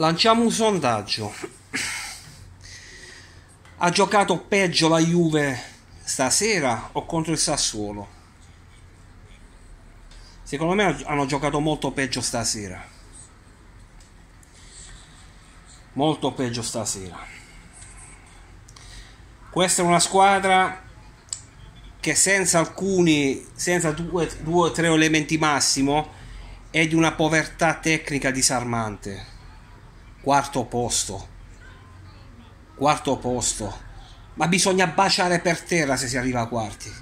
Lanciamo un sondaggio. Ha giocato peggio la Juve stasera o contro il Sassuolo? Secondo me hanno giocato molto peggio stasera. Molto peggio stasera. Questa è una squadra che senza alcuni, senza due o tre elementi massimo, è di una povertà tecnica disarmante. Quarto posto. Quarto posto. Ma bisogna baciare per terra se si arriva a quarti.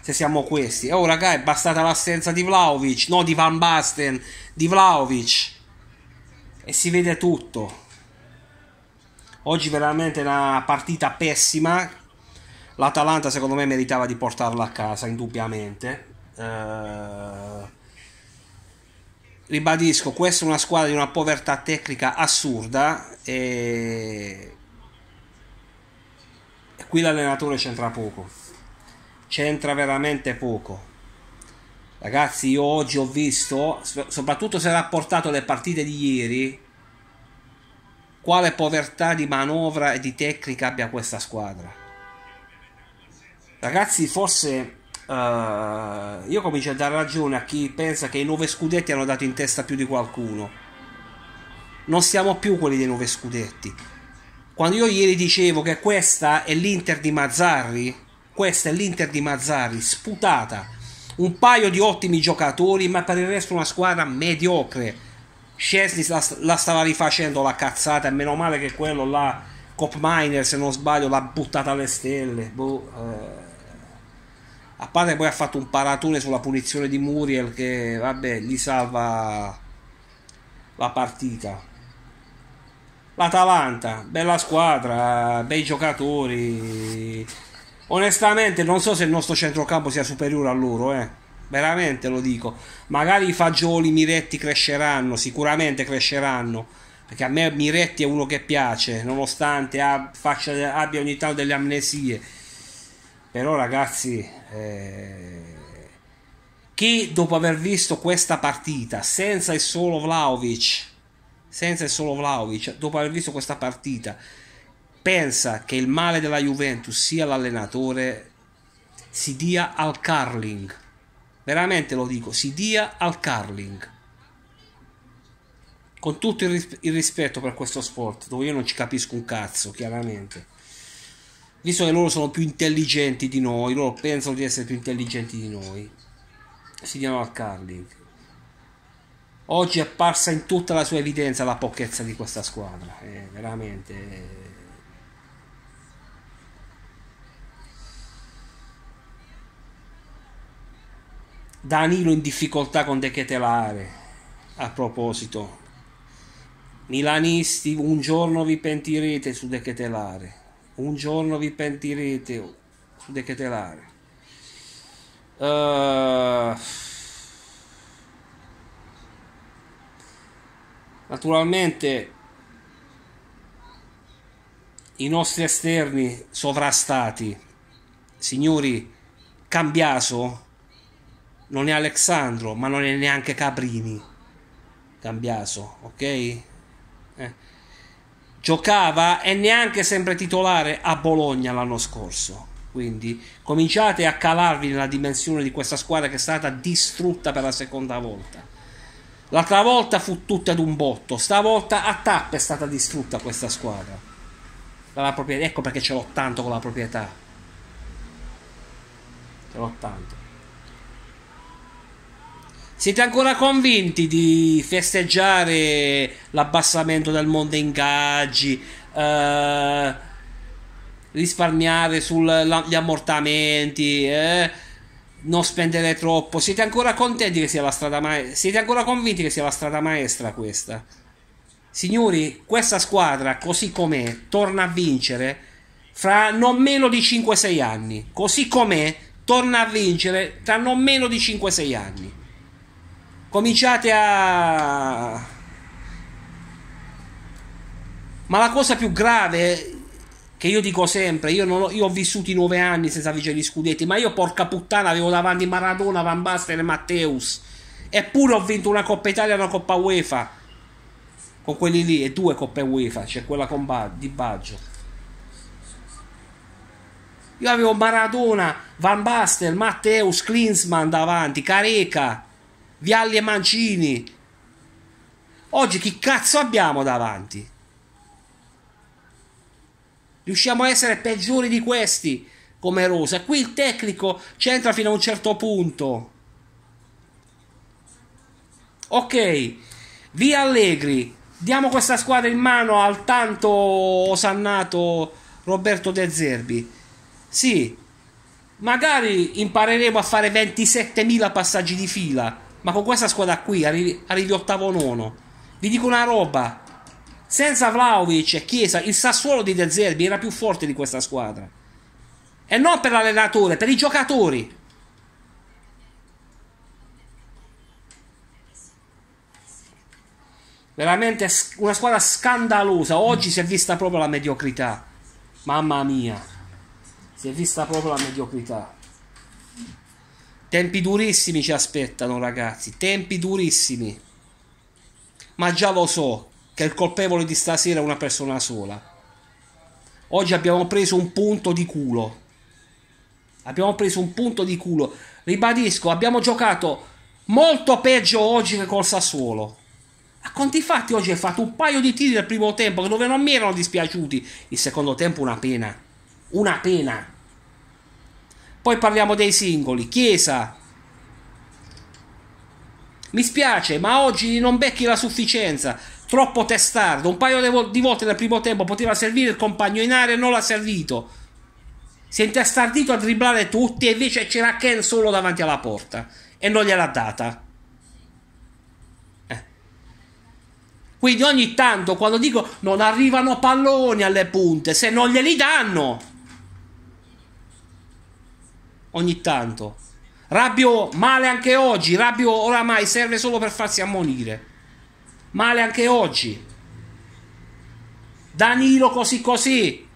Se siamo questi. Oh raga, è bastata l'assenza di Vlaovic, no di Van Basten, di Vlaovic. E si vede tutto. Oggi veramente una partita pessima. L'Atalanta secondo me meritava di portarla a casa, indubbiamente. Uh ribadisco, questa è una squadra di una povertà tecnica assurda e, e qui l'allenatore c'entra poco, c'entra veramente poco. Ragazzi, io oggi ho visto, soprattutto se rapportato alle partite di ieri, quale povertà di manovra e di tecnica abbia questa squadra. Ragazzi, forse eh, io comincio a dare ragione a chi pensa che i nove scudetti hanno dato in testa più di qualcuno. Non siamo più quelli dei nove scudetti. Quando io ieri dicevo che questa è l'Inter di Mazzarri, questa è l'Inter di Mazzarri, sputata. Un paio di ottimi giocatori, ma per il resto una squadra mediocre. Scesni la, la, stava rifacendo la cazzata, e meno male che quello là, Cop Miner, se non sbaglio, l'ha buttata alle stelle. Boh, eh a parte poi ha fatto un paratone sulla punizione di Muriel che vabbè gli salva la partita l'Atalanta bella squadra bei giocatori onestamente non so se il nostro centrocampo sia superiore a loro eh. veramente lo dico magari i fagioli Miretti cresceranno sicuramente cresceranno perché a me Miretti è uno che piace, nonostante abbia ogni tanto delle amnesie però ragazzi eh, che dopo aver visto questa partita senza il solo Vlaovic senza il solo Vlaovic dopo aver visto questa partita pensa che il male della Juventus sia l'allenatore si dia al curling veramente lo dico si dia al curling con tutto il rispetto per questo sport dove io non ci capisco un cazzo chiaramente visto che loro sono più intelligenti di noi, loro pensano di essere più intelligenti di noi, si chiama al curling. Oggi è apparsa in tutta la sua evidenza la pochezza di questa squadra, è eh, veramente... Danilo in difficoltà con De Ketelare. a proposito. Milanisti, un giorno vi pentirete su De Ketelare un giorno vi pentirete de Ketelare. Uh, eh, naturalmente i nostri esterni sovrastati, signori, Cambiaso non è alexandro ma non è neanche Caprini. Cambiaso, ok? Eh giocava e neanche sempre titolare a Bologna l'anno scorso. Quindi cominciate a calarvi nella dimensione di questa squadra che è stata distrutta per la seconda volta. L'altra volta fu tutta ad un botto, stavolta a tappe è stata distrutta questa squadra. Ecco perché ce l'ho tanto con la proprietà. Ce l'ho tanto. Siete ancora convinti di festeggiare l'abbassamento del monte ingaggi? Eh, risparmiare sugli ammortamenti? Eh, non spendere troppo? Siete ancora contenti che sia la strada maestra? Siete ancora convinti che sia la strada maestra questa? Signori, questa squadra, così com'è, torna a vincere fra non meno di 5-6 anni. Così com'è, torna a vincere tra non meno di 5-6 anni cominciate a... Ma la cosa più grave che io dico sempre, io, ho, io ho, vissuto i nove anni senza vincere gli scudetti, ma io porca puttana avevo davanti Maradona, Van Basten e Matteus. Eppure ho vinto una Coppa Italia e una Coppa UEFA. Con quelli lì, e due Coppe UEFA, c'è cioè quella ba- di Baggio. Io avevo Maradona, Van Basten, Matteus, Klinsmann davanti, Careca. Vialli e Mancini. Oggi chi cazzo abbiamo davanti? Riusciamo a essere peggiori di questi come Rosa. Qui il tecnico c'entra fino a un certo punto. Ok, via Allegri. Diamo questa squadra in mano al tanto osannato Roberto De Zerbi. Sì, magari impareremo a fare 27.000 passaggi di fila ma con questa squadra qui arrivi, arrivi ottavo nono. Vi dico una roba. Senza Vlaovic e Chiesa, il Sassuolo di De Zerbi era più forte di questa squadra. E non per l'allenatore, per i giocatori. Veramente una squadra scandalosa. Oggi si è vista proprio la mediocrità. Mamma mia. Si è vista proprio la mediocrità. Tempi durissimi ci aspettano, ragazzi. Tempi durissimi. Ma già lo so che il colpevole di stasera è una persona sola. Oggi abbiamo preso un punto di culo. Abbiamo preso un punto di culo. Ribadisco, abbiamo giocato molto peggio oggi che col Sassuolo. A conti fatti oggi hai fatto un paio di tiri nel primo tempo che dove non mi erano dispiaciuti. Il secondo tempo una pena. Una pena. Poi parliamo dei singoli. Chiesa. Mi spiace, ma oggi non becchi la sufficienza. Troppo testardo. Un paio di volte nel primo tempo poteva servire il compagno in area e non l'ha servito. Si è intestardito a dribblare tutti e invece c'era Ken solo davanti alla porta. E non gliel'ha data. Eh. Quindi ogni tanto quando dico non arrivano palloni alle punte, se non glieli danno, ogni tanto. Rabbio male anche oggi, rabbio oramai serve solo per farsi ammonire. Male anche oggi. Danilo così così.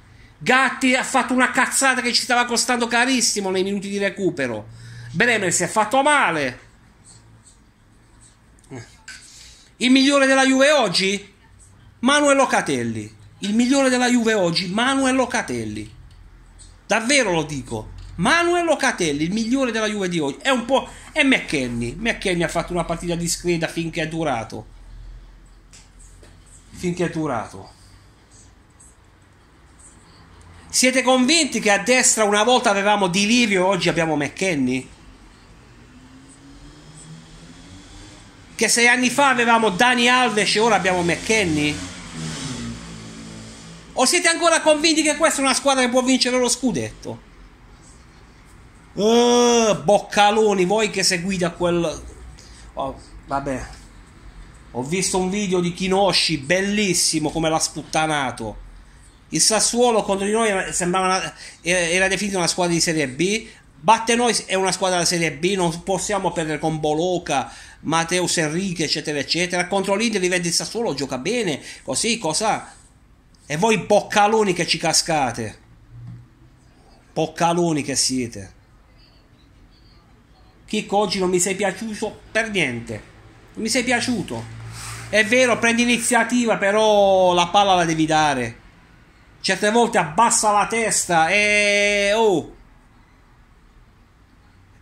Gatti ha fatto una cazzata che ci stava costando carissimo nei minuti di recupero. Bremer si è fatto male. Il migliore della Juve oggi? Manuel Locatelli. Il migliore della Juve oggi? Manuel Locatelli. Davvero lo dico. Manuel Locatelli, il migliore della Juve di oggi, è un po'... è McKenny. McKenny ha fatto una partita discreta finché è durato. Finché è durato. Siete convinti che a destra una volta avevamo Dilivio e oggi abbiamo McKenny? Che sei anni fa avevamo Dani Alves e ora abbiamo McKenny? O siete ancora convinti che questa è una squadra che può vincere lo scudetto? Uh, boccaloni, voi che seguite a quel... Oh, vabbè. Ho visto un video di Kinoshi, bellissimo come l'ha sputtanato. Il Sassuolo contro di noi una... era definito una squadra di Serie B. Batte noi è una squadra di Serie B, non possiamo perdere con Boloca, Mateus Enrique, eccetera, eccetera. Contro l'Inter li vede il Sassuolo, gioca bene, così, cosa? E voi boccaloni che ci cascate. Boccaloni che siete. Kiko oggi non mi sei piaciuto per niente. Non mi sei piaciuto. È vero, prendi iniziativa, però la palla la devi dare. Certe volte abbassa la testa e... Oh!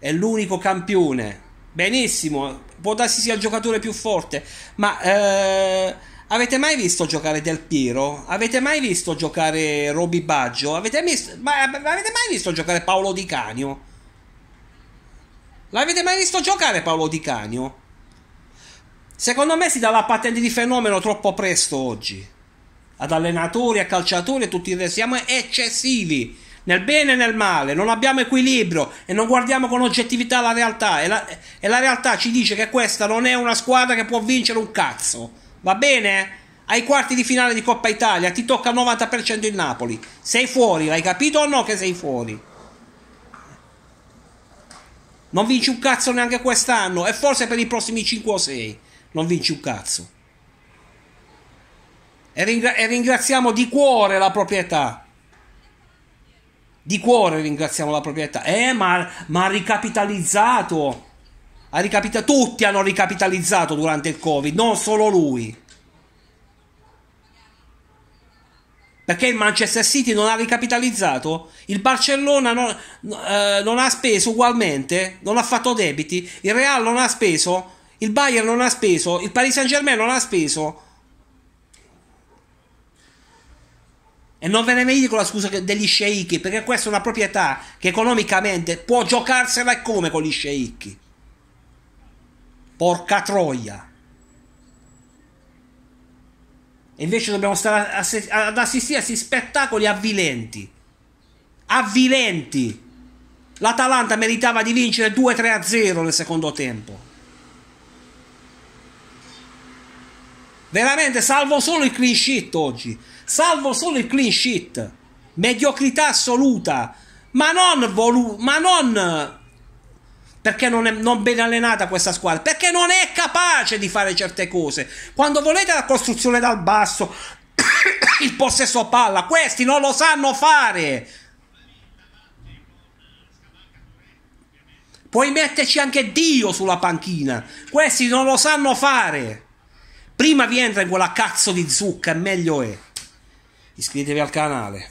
È l'unico campione. Benissimo, può darsi sia il giocatore più forte, ma... Eh, avete mai visto giocare Del Piero? Avete mai visto giocare Roby Baggio? Avete, mis- ma, avete mai visto giocare Paolo Di Canio? L'avete mai visto giocare Paolo Di Canio? Secondo me si dà la patente di fenomeno troppo presto oggi. Ad allenatori, a calciatori e tutti il resto. Siamo eccessivi nel bene e nel male, non abbiamo equilibrio e non guardiamo con oggettività la realtà e la, e la, realtà ci dice che questa non è una squadra che può vincere un cazzo, va bene? Ai quarti di finale di Coppa Italia ti tocca il 90% il Napoli, sei fuori, l'hai capito o no che sei fuori? Non vinci un cazzo neanche quest'anno e forse per i prossimi 5 o 6 non vinci un cazzo. E, ringra- e ringraziamo di cuore la proprietà. Di cuore ringraziamo la proprietà. Eh, ma, ma ha ricapitalizzato. Ha ricapita- tutti hanno ricapitalizzato durante il Covid, non solo lui. Perché il Manchester City non ha ricapitalizzato? Il Barcellona non, eh, non ha speso ugualmente? Non ha fatto debiti? Il Real non ha speso? Il Bayern non ha speso? Il Paris Saint Germain non ha speso? E non ve ne venite con la scusa degli sceicchi, perché questa è una proprietà che economicamente può giocarsela e come con gli sceicchi. Porca troia. E invece dobbiamo stare ad assistere a questi spettacoli avvilenti. Avvilenti. L'Atalanta meritava di vincere 2-3-0 nel secondo tempo. Veramente salvo solo il clean sheet oggi. Salvo solo il clean sheet. Mediocrità assoluta. Ma non, volu- ma non perché non è non ben allenata questa squadra? Perché non è capace di fare certe cose. Quando volete la costruzione dal basso, il possesso a palla, questi non lo sanno fare. Puoi metterci anche Dio sulla panchina. Questi non lo sanno fare. Prima vi entra in quella cazzo di zucca, meglio è. Iscrivetevi al canale.